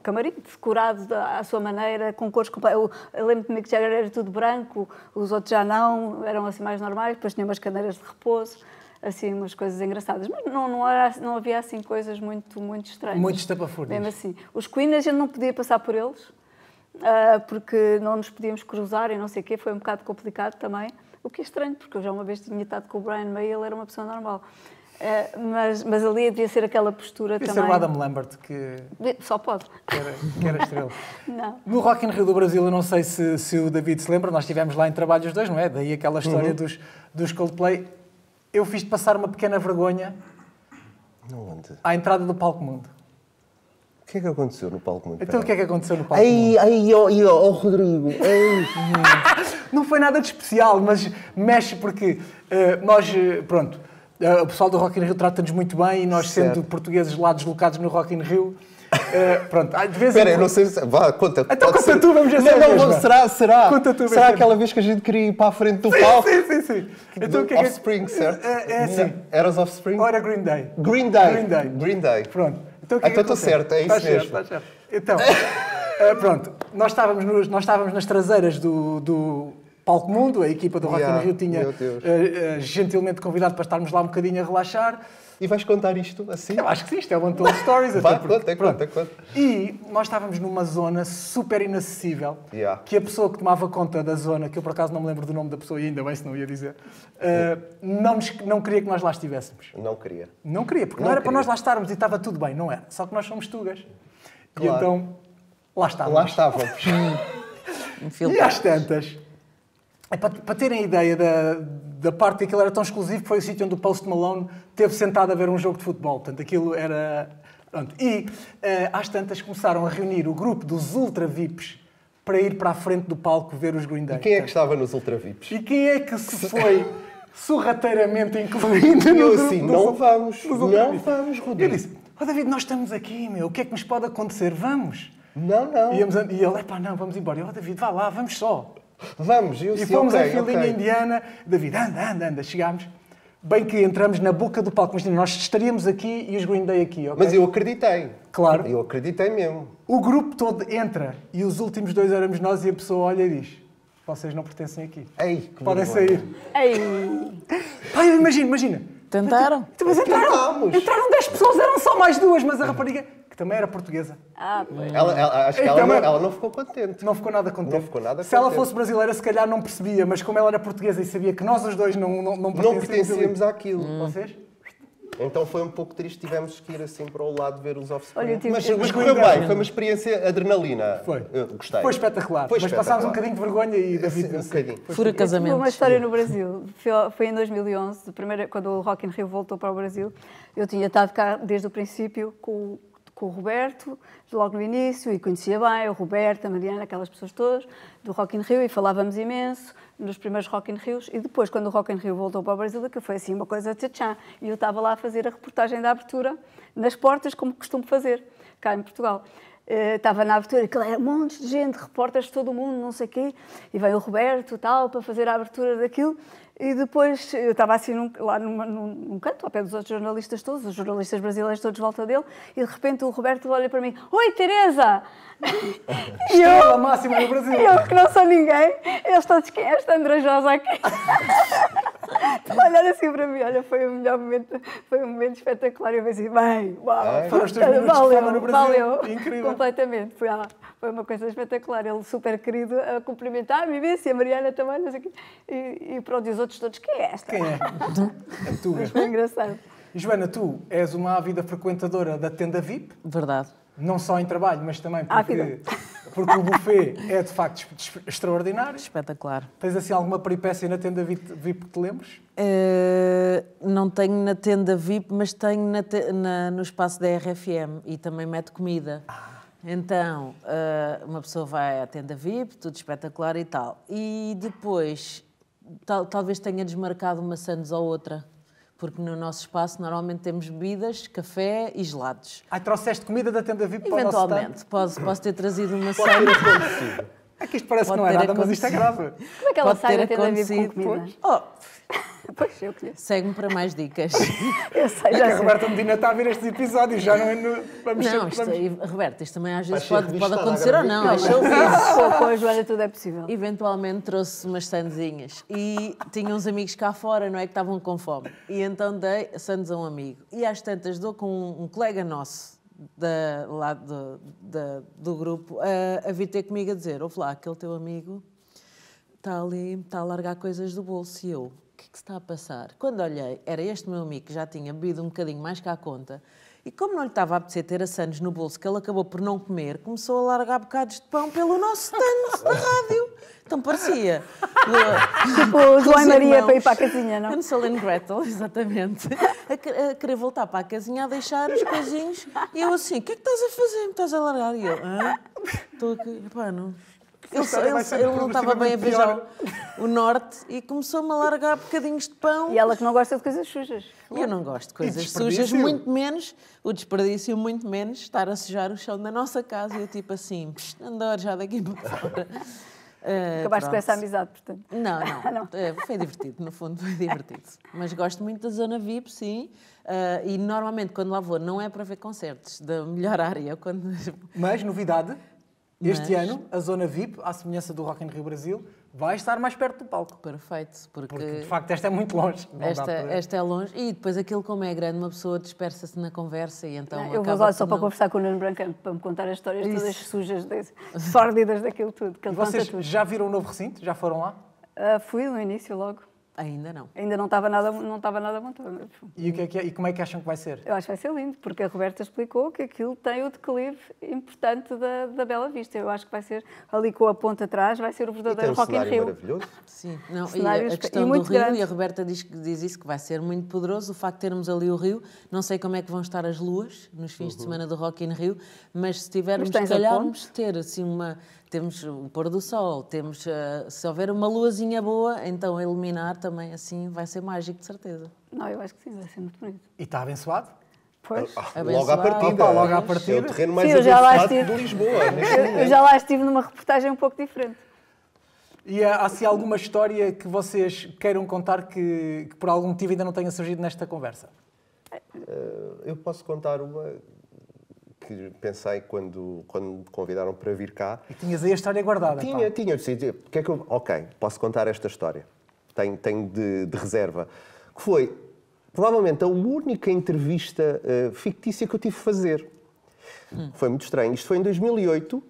camarim decorado à sua maneira, com cores completas. Eu, me lembro de Mick Jagger era tudo branco, os outros já não, eram assim mais normais, depois tinha umas cadeiras de repouso assim umas coisas engraçadas, mas não, não, era, não havia assim coisas muito, muito estranhas. Muito estapafúrdias. Mesmo assim. Os Queen a gente não podia passar por eles, uh, porque não nos podíamos cruzar e não sei o quê, foi um bocado complicado também, o que é estranho, porque eu já uma vez tinha estado com o Brian May, ele era uma pessoa normal. Eh, mas, mas ali devia ser aquela postura devia também. ser o Adam Lambert que... Só pode. Que era, que era estrela. não. No Rock in Rio do Brasil, eu não sei se, se o David se lembra, nós estivemos lá em trabalho os dois, não é? Daí aquela história uhum. dos, dos Coldplay. Eu fiz passar uma pequena vergonha Onde? à entrada do Palco Mundo. O que é que aconteceu no palco mundo? Então o que é que aconteceu no palco? mundo? Aí aí oh, oh Rodrigo. Ai. não foi nada de especial, mas mexe porque uh, nós, eh, pronto, eh, o pessoal do Rock in Rio trata-nos muito bem e nós, certo. sendo portugueses lá deslocados no Rock in Rio, Uh, pronto, às ah, vezes. Espera, eu não sei se. Vá, conta. Então conta ser... tu, vamos já é Não, não, não, será? Será? Conta tu, será é aquela vez que a gente queria ir para a frente do sim, palco? Sim, sim, sim. Então, do que é Offspring, certo? É, é assim. Eras Offspring? Ou era Green Day. Green Day. Green Day. Green Day. Pronto. Então estou então, é certo, é isso está mesmo. Certo, está certo. Então, uh, pronto, nós estávamos, nos, nós estávamos nas traseiras do, do, Palco Mundo, a equipa do Rock yeah, Rio tinha uh, uh, gentilmente convidado para estarmos lá um bocadinho a relaxar. E vais contar isto assim? Eu acho que sim, isto é o Untold Stories. Vai, porque, conta, pronto. conta, conta. E nós estávamos numa zona super inacessível, yeah. que a pessoa que tomava conta da zona, que eu por acaso não me lembro do nome da pessoa e ainda bem se não ia dizer, uh, não, nos, não queria que nós lá estivéssemos. Não queria. Não queria, porque não, não era queria. para nós lá estarmos e estava tudo bem, não é? Só que nós somos tugas. Claro. E então, lá estávamos. Lá estávamos. e às tantas é para, para terem ideia da, da parte que aquilo era tão exclusivo, foi o sítio onde o Post Malone teve sentado a ver um jogo de futebol. Portanto, aquilo era. Pronto. E uh, às tantas começaram a reunir o grupo dos Ultra VIPs para ir para a frente do palco ver os Green Day. E quem é que estava nos Ultra VIPs? E quem é que se foi sorrateiramente incluindo Eu no, assim, dos, não vamos, não vamos, Rodrigo. Eu disse, oh, David, nós estamos aqui, meu, o que é que nos pode acontecer? Vamos. Não, não. E, ele, pá, não, vamos embora. Eu, oh, David, vá lá, vamos só. Vamos, eu E fomos okay, à filinha okay. indiana, David, anda, anda, anda, chegámos. Bem que entramos na boca do palco, mas nós estaríamos aqui e os Green Day aqui, ok? Mas eu acreditei. Claro. Eu acreditei mesmo. O grupo todo entra e os últimos dois éramos nós e a pessoa olha e diz: Vocês não pertencem aqui. Ei, que Podem sair. Ei! Pai, imagina, imagina. Tentaram? Mas entraram! Tentámos. Entraram 10 pessoas, eram só mais duas, mas a uhum. rapariga também era portuguesa. Ah, Ela, ela- acho que então ela, não, ela não ficou contente. Não ficou nada contente. Não ficou nada Se ela fosse brasileira, se calhar não percebia, mas como ela era portuguesa e sabia que nós os dois não, não, não Não pertencíamos àquilo. Hum. Vocês? Então foi um pouco triste, tivemos que ir assim para o lado ver os Offspring. Olha, tive- mas eu- mas correu bem, foi uma experiência adrenalina. Foi. Eu gostei. Foi espetacular. Foi mas passámos um bocadinho de vergonha e da vida. Um bocadinho. Fura Foi uma história no Brasil. Foi, foi em 2011, primeira- quando o Rock in Rio voltou para o Brasil. Eu tinha estado cá desde o princípio com o com o Roberto, logo no início, e conhecia bem o Roberto, a Mariana, aquelas pessoas todas, do Rock in Rio, e falávamos imenso nos primeiros Rock in Rios, e depois, quando o Rock in Rio voltou para o Brasil, que foi assim uma coisa tchan e eu estava lá a fazer a reportagem da abertura, nas portas, como costumo fazer, cá em Portugal. Uh, estava na abertura, aquilo era um monte de gente, repórteres de todo o mundo, não sei o quê, e veio o Roberto tal, para fazer a abertura daquilo, e depois eu estava assim num, lá numa, num, num, canto, ao pé dos outros jornalistas todos, os jornalistas brasileiros todos de volta dele, e de repente o Roberto olha para mim: Oi, Teresa! e eu, máxima Brasil! E eu, que não sou ninguém, eles todos quem é esta andrajosa aqui? olhar assim para mim, olha, foi o melhor momento, foi um momento espetacular. Eu pensei: Bem, uau! É? Ai, os teus valeu, no Brasil. Valeu, Incrível. completamente. Foi, ah, foi uma coisa espetacular. Ele super querido a cumprimentar-me, e a Mariana também, não sei o quê. E, e pronto, e os outros minutos todos, quem é esta? Quem é? é tu. Mas é? foi é engraçado. Joana, tu és uma ávida frequentadora da tenda VIP. Verdade. Não só em trabalho, mas também ah, porque, porque o buffet é de facto extraordinário. Espetacular. Tens assim alguma peripécia na tenda VIP que te lembres? Uh, eh, não tenho na tenda VIP, mas tenho na te, na, no espaço da RFM e também mete comida. Ah. Então, uh, uma pessoa vai à tenda VIP, tudo espetacular e tal. E depois tal, talvez tenha desmarcado uma sandes ou outra. Porque no nosso espaço normalmente temos bebidas, café e gelados. Ai, trouxeste comida da tenda VIP para o Eventualmente. Posso, ter trazido uma sandes. É que isto parece Pode que não é nada, mas isto é grave. Como é que ela Pode sai da tenda VIP com comida? Oh, Pois eu conheço. Segue-me para mais dicas. eu sei, é que a Roberta Medina está a ver estes episódios, já não é no... Vamos não, sempre, vamos... isto, isto também às vezes pode, pode acontecer ou não. Com a Joana tudo é possível. Eventualmente trouxe umas sandezinhas e tinha uns amigos cá fora, não é, que estavam com fome. E então dei sandes a um amigo. E às tantas dou com um, um colega nosso da, lá do, da, do grupo a, a, vir ter comigo a dizer: Ouve lá, aquele teu amigo está ali, está a largar coisas do bolso. E eu, que está a passar? Quando olhei, era este meu amigo que já tinha bebido um bocadinho mais que à conta e como não lhe estava a apetecer ter assanos no bolso que ele acabou por não comer, começou a largar bocados de pão pelo nosso stand da rádio. Então parecia. tipo o João Maria para ir para a casinha, não? Anselin Gretel, exatamente. A, a, querer voltar para a casinha, a deixar os coisinhos. E eu assim, o que é que estás a fazer? Me estás a largar? E eu, ah, estou aqui. pá, não eu, só, não estava bem a beijar o norte e começou-me a largar bocadinhos de pão. E ela que não gosta de coisas sujas. Eu não gosto de coisas sujas, muito menos, o desperdício, muito menos, estar a sujar o chão da nossa casa e eu tipo assim, andar já daqui para fora. Uh, Acabaste pronto. com essa amizade, portanto. Não, não. Ah, não. Uh, foi divertido, no fundo, foi divertido. Mas gosto muito da zona VIP, sim. Uh, e normalmente, quando lá vou, não é para ver concertos da melhor área. Quando... Mas, novidade? Este Mas... ano, a zona VIP, à semelhança do Rock in Rio Brasil, vai estar mais perto do palco. Perfeito, porque... porque de facto esta é muito longe. Esta, esta, é longe e depois aquilo como é grande, uma pessoa dispersa-se na conversa e então Eu vou lá só não... para conversar com o Nuno Brancamp, para me contar as histórias Isso. todas sujas, sórdidas daquilo tudo. Que vocês tudo. já viram o novo recinto? Já foram lá? Uh, fui no início logo. Ainda não. Ainda não estava nada, não estava nada montado. Né? E, o que é que é, e como é que acham que vai ser? Eu acho que vai ser lindo, porque a Roberta explicou que aquilo tem o declive importante da, da Bela Vista. Eu acho que vai ser ali com a ponta atrás, vai ser o verdadeiro e Rock in Rio. maravilhoso. Sim, não, e a, a questão e do rio, grande. e a Roberta diz, diz isso, que vai ser muito poderoso, o facto de termos ali o rio. Não sei como é que vão estar as luas nos fins uhum. de semana do Rock in Rio, mas se tivermos, mas se calharmos, ter assim uma temos o pôr do sol, temos uh, se houver uma luazinha boa, então iluminar também assim vai ser mágico de certeza. Não, eu acho que sim, vai ser muito bonito. E está abençoado? Pois. Ah, ah, abençoado. Logo à partida. Opa, logo à partida. É o terreno mais sim, abençoado estive... de Lisboa. eu já lá estive numa reportagem um pouco diferente. E eh, há assim, alguma história que vocês queiram contar que, que, por algum motivo ainda não tenha surgido nesta conversa? Eh, eu posso contar uma que pensei quando, quando me convidaram para vir cá. E tinhas aí a história guardada? Tinha, pá. Então? tinha. Eu disse, é que eu, ok, posso contar esta história. Tenho, tenho de, de reserva. Que foi, provavelmente, a única entrevista uh, fictícia que eu tive de fazer. Hum. Foi muito estranho. Isto foi em 2008,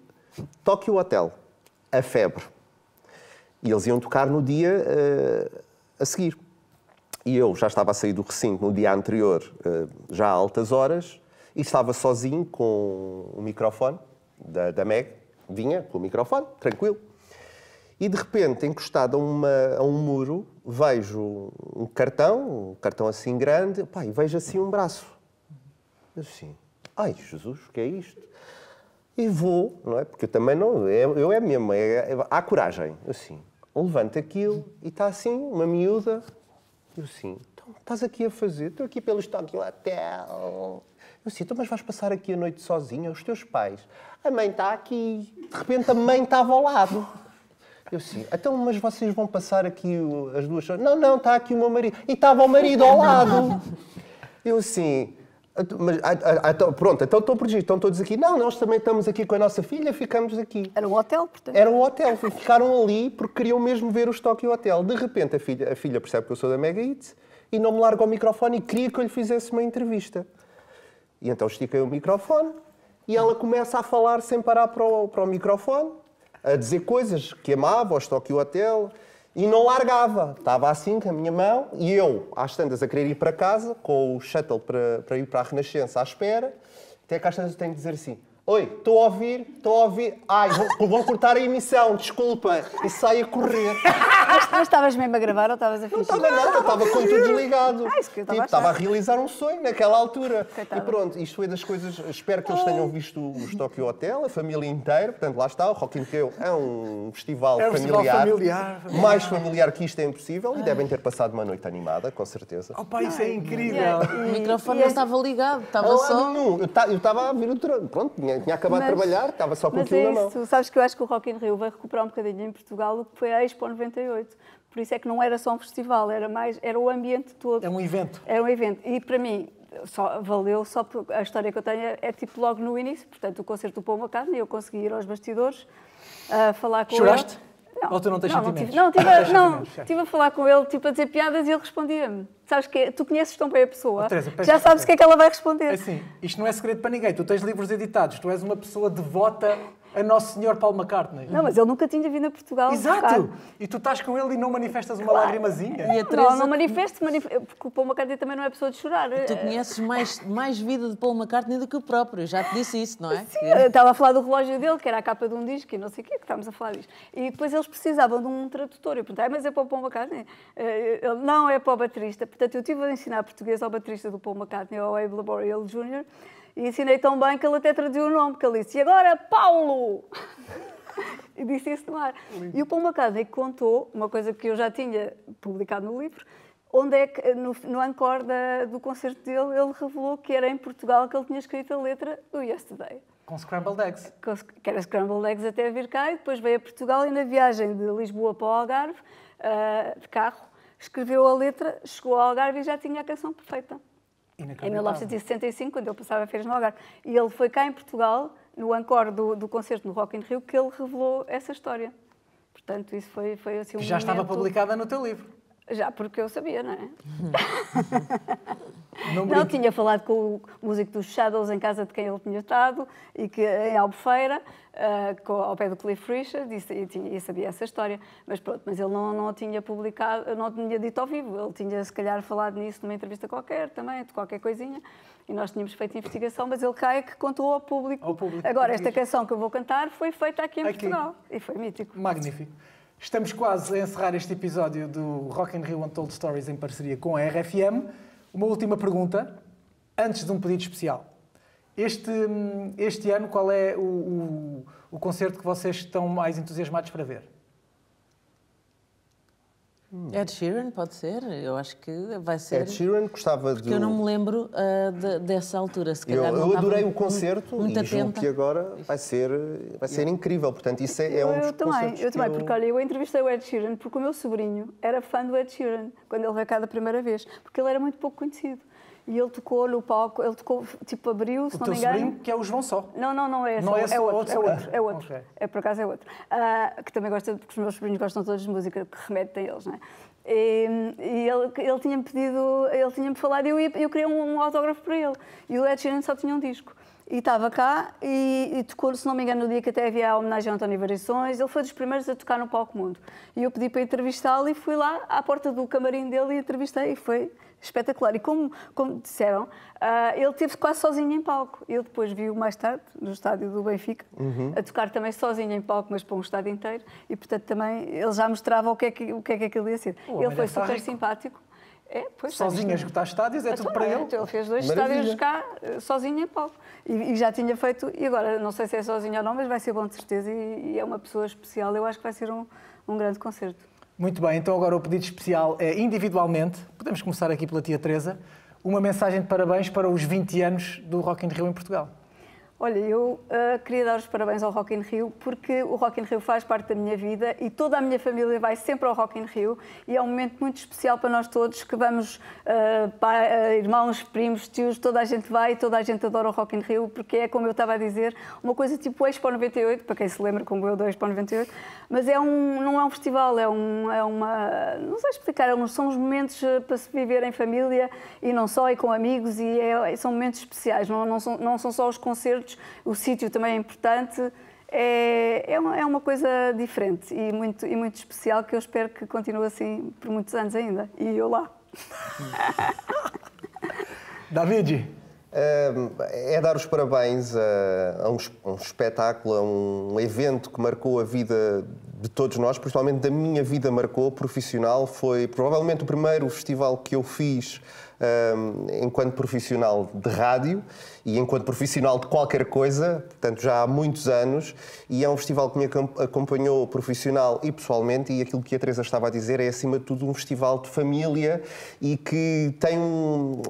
Tóquio Hotel, a febre. E eles iam tocar no dia uh, a seguir. E eu já estava a sair do recinto no dia anterior, eh, já a altas horas, e estava sozinho com o microfone da, da Meg, vinha com o microfone, tranquilo. E de repente, encostado a, uma, a um muro, vejo um cartão, um cartão assim grande, pá, e vejo assim um braço. Assim, ai Jesus, o que é isto? E vou, não é? Porque eu também não, eu, eu é mesmo, é, é, há coragem. Eu assim, levanto aquilo e está assim, uma miúda. Eu assim, então, estás aqui a fazer? Estou aqui pelo Estádio Hotel. Eu disse, então, mas vais passar aqui a noite sozinha, os teus pais? A mãe está aqui. De repente a mãe estava ao lado. Eu sim. Então, mas vocês vão passar aqui as duas Não, não, está aqui o meu marido. E estava o marido ao lado. Eu sim. Mas, a, a, a, então, pronto, então estou protegido. Estão todos aqui. Não, nós também estamos aqui com a nossa filha, ficamos aqui. Era um hotel, portanto? Era um hotel. Ficaram ali porque queriam mesmo ver o estoque e o hotel. De repente, a filha, a filha percebe que eu sou da Mega Eats e não me larga o microfone e queria que eu lhe fizesse uma entrevista. E então estiquei o microfone e ela começa a falar sem parar para o, para o microfone, a dizer coisas que amava, os Tokyo Hotel, e não largava. Estava assim com a minha mão e eu, às tantas, a querer ir para casa, com o shuttle para, para ir para a Renascença à espera, até que às tantas eu tenho que dizer assim. Oi, estou a ouvir, estou a ouvir. Ai, vou, vou cortar a emissão, desculpa. E saio a correr mas estavas mesmo a gravar ou estavas a fingir? Não estava nada, estava com tudo ah, desligado. Ah, isso que eu estava tipo, a, a realizar um sonho naquela altura. E pronto, isto foi das coisas. Espero que eles tenham ah. visto o Tokyo Hotel, a família inteira. Portanto, lá está, o Rock in Rio é um festival é um familiar. familiar. Mais familiar que isto é impossível e devem ter passado uma noite animada, com certeza. Oh, pá, isso é incrível. O microfone não estava ligado, estava só. Não, eu estava a vir o Pronto, tinha, acabado de trabalhar, estava só com aquilo na é mão. Sabes que eu acho que o Rock in Rio vai recuperar um bocadinho em Portugal o que foi a Expo 98. Porto. Por isso é que não era só um festival, era mais era o ambiente todo. É um evento. Era um evento. E para mim, só valeu só porque a história que eu tenho é, é tipo logo no início. Portanto, o concerto do Paul McCartney, eu consegui ir aos bastidores, a ah, falar com ele. Não, Ou tu não tens não, sentimentos? Não, tive, não, tive, não, a falar com ele, tipo a dizer piadas e ele respondia-me. Sabes que é, tu conheces tão bem a pessoa, oh, Teresa, já sabes o que é que ela vai responder. É assim, isto não é segredo para ninguém, tu tens livros editados, tu és uma pessoa devota a Nosso Senhor Paul McCartney. Não, mas ele nunca tinha vindo a Portugal. Exato! E tu estás com ele e não manifestas uma claro. lagrimazinha. E a Teresa... Não, não manifesto, manif... porque o Paul McCartney também não é pessoa de chorar. tu conheces mais, mais vida de Paul McCartney do que o próprio, já te disse isso, não é? Sim, eu estava a falar do relógio dele, que era a capa de um disco e não sei o é que estávamos a falar disto. E depois eles precisavam de um tradutor. Eu perguntei, ah, mas é para o Paul McCartney? Eh, ele, não, é para o baterista. Portanto, eu estive a ensinar português ao baterista do Paul McCartney, ao Abe Laborial Jr., e ensinei tão bem que ele até traduziu o nome, que ele disse, e agora Paulo! e disse isso no ar. E o Paulo Macadei contou uma coisa que eu já tinha publicado no livro, onde é que, no, no encore da, do concerto dele, ele revelou que era em Portugal que ele tinha escrito a letra do Yesterday. Com Scrambled Eggs. Com, que era Scrambled Eggs até vir cá e depois veio a Portugal e na viagem de Lisboa para o Algarve, uh, de carro, escreveu a letra, chegou ao Algarve e já tinha a canção perfeita em 1965, quando eu passava a férias no Algarve. E ele foi cá em Portugal, no encore do, do concerto no Rock in Rio, que ele revelou essa história. Portanto, isso foi, foi assim, um Já momento... estava publicada no teu livro. Já porque eu sabia, não é? Não, não, tinha falado com o músico dos Shadows em casa de quem ele tinha estado e que em Albufeira, uh, ao pé do Cliff Richard, e, e, tinha, e, sabia essa história. Mas pronto, mas ele não, não tinha publicado, não tinha dito ao vivo. Ele tinha se calhar falado nisso numa entrevista qualquer também, de qualquer coisinha. E nós tínhamos feito investigação, mas ele cai que contou ao público. Ao público Agora, esta canção que eu vou cantar foi feita aqui em aqui. Portugal e foi mítico. Magnífico. Estamos quase a encerrar este episódio do Rock and Rio Untold Stories em parceria com a RFM. Uma última pergunta, antes de um pedido especial. Este, hum, este ano, qual é o, o, o concerto que vocês estão mais entusiasmados para ver? Hum. Ed Sheeran, pode ser? Eu acho que vai ser. Ed Sheeran gostava de. Porque eu não me lembro uh, de, dessa altura, se calhar. Eu, eu adorei o concerto muito, muito e julgo que agora vai ser, vai ser incrível. Portanto, isso é, é um dos eu também, eu também, eu... porque olha, eu entrevistei o Ed Sheeran porque o meu sobrinho era fã do Ed Sheeran quando ele veio cá da primeira vez, porque ele era muito pouco conhecido e ele tocou no palco, ele tocou, tipo, abriu, se o não teu me engano. Sobrinho, que é o João Só. Não, não, não é esse. Não é, é esse, é outro, é outro, é outro. Okay. É por acaso é outro. Uh, que também gosta, porque os meus sobrinhos gostam todos de música que remete a eles, não é? E, e ele, ele tinha-me pedido, ele tinha-me falado e eu, eu queria um, um, autógrafo para ele. E o Ed Sheeran só tinha um disco. E estava cá e, e tocou, se não me engano, no dia que até havia a homenagem a António Variações, ele foi dos primeiros a tocar no Palco Mundo. E eu pedi para entrevistá-lo e fui lá à porta do camarim dele e entrevistei e foi espetacular. E como, como disseram, uh, ele teve quase sozinho em palco. Eu depois vi-o mais tarde, no estádio do Benfica, uhum. a tocar também sozinho em palco, mas para um estádio inteiro. E, portanto, também ele já mostrava o que é que, o que, é que aquilo ia ser. ele foi super rico. simpático. É, pois, sozinho a escutar estádios, é então, tudo para é, ele. Então, ele fez dois Maravilha. estádios cá, eh, sozinho em palco. E, e, já tinha feito, e agora não sei se é sozinho ou não, mas vai ser bom de certeza. E, e é uma pessoa especial, eu acho que vai ser um, um grande concerto. Muito bem, então agora o pedido especial é individualmente, podemos começar aqui pela tia Teresa, uma mensagem de parabéns para os 20 anos do Rock in Rio em Portugal. Olha, eu uh, queria dar os parabéns ao Rock in Rio porque o Rock in Rio faz parte da minha vida e toda a minha família vai sempre ao Rock in Rio e é um momento muito especial para nós todos que vamos, uh, ah, pai, uh, ah, irmãos, primos, tios, toda a gente vai, e toda a gente adora o Rock in Rio porque é, como eu estava a dizer, uma coisa tipo Expo 98, para quem se lembra como eu do Expo 98, mas é um, não é um festival, é, um, é uma, não sei explicar, é são os momentos para se viver em família e não só, e com amigos e é, são momentos especiais, não, não, são, não são só os concertos o sítio também é importante. É, é, uma, é uma coisa diferente e muito, e muito especial que eu espero que continue assim por muitos anos ainda. E eu lá. David, é dar os parabéns a, um, espetáculo, a um evento que marcou a vida de todos nós, principalmente da minha vida marcou, profissional. Foi provavelmente o primeiro festival que eu fiz enquanto profissional de rádio e enquanto profissional de qualquer coisa, portanto já há muitos anos, e é um festival que me acompanhou profissional e pessoalmente, e aquilo que a Teresa estava a dizer é acima de tudo um festival de família e que tem um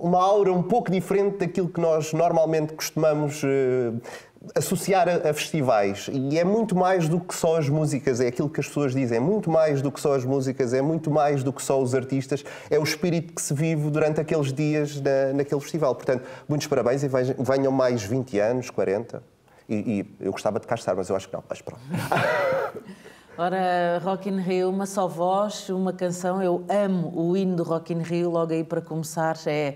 uma aura um pouco diferente daquilo que nós normalmente costumamos uh, associar a, a, festivais e é muito mais do que só as músicas, é aquilo que as pessoas dizem, é muito mais do que só as músicas, é muito mais do que só os artistas, é o espírito que se vive durante aqueles dias na, naquele festival. Portanto, muitos parabéns e venham mais 20 anos, 40. E, e eu gostava de cá estar, mas eu acho que não, mas pronto. Ora, Rock in Rio, uma só voz, uma canção. Eu amo o hino do Rock in Rio, logo aí para começar. É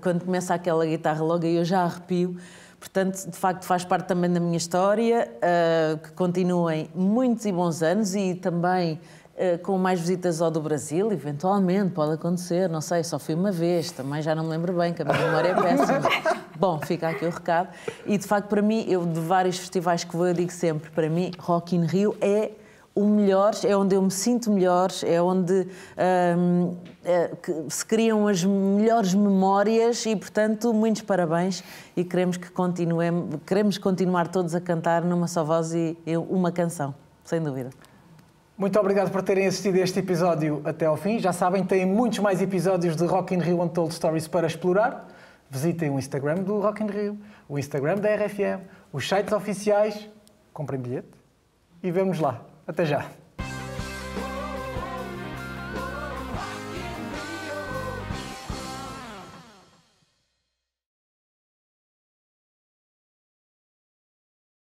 quando começa aquela guitarra, logo aí eu já arrepio. Portanto, de facto, faz parte também da minha história. Uh, que continuem muitos e bons anos e também uh, com mais visitas ao do Brasil, eventualmente, pode acontecer, não sei, só fui uma vez, também já não me lembro bem, que a minha memória é péssima. Bom, fica aqui o recado. E de facto, para mim, eu de vários festivais que vou, eu digo sempre, para mim, Rock in Rio é o melhor, é onde eu me sinto melhor, é onde hum, é, se criam as melhores memórias e, portanto, muitos parabéns e queremos que continuemos, queremos continuar todos a cantar numa só voz e, e uma canção, sem dúvida. Muito obrigado por terem assistido a este episódio até ao fim. Já sabem, têm muitos mais episódios de Rock in Rio Untold Stories para explorar. Visitem o Instagram do Rock in Rio, o Instagram da RFM, os sites oficiais, comprem bilhete e vemos lá. Até já.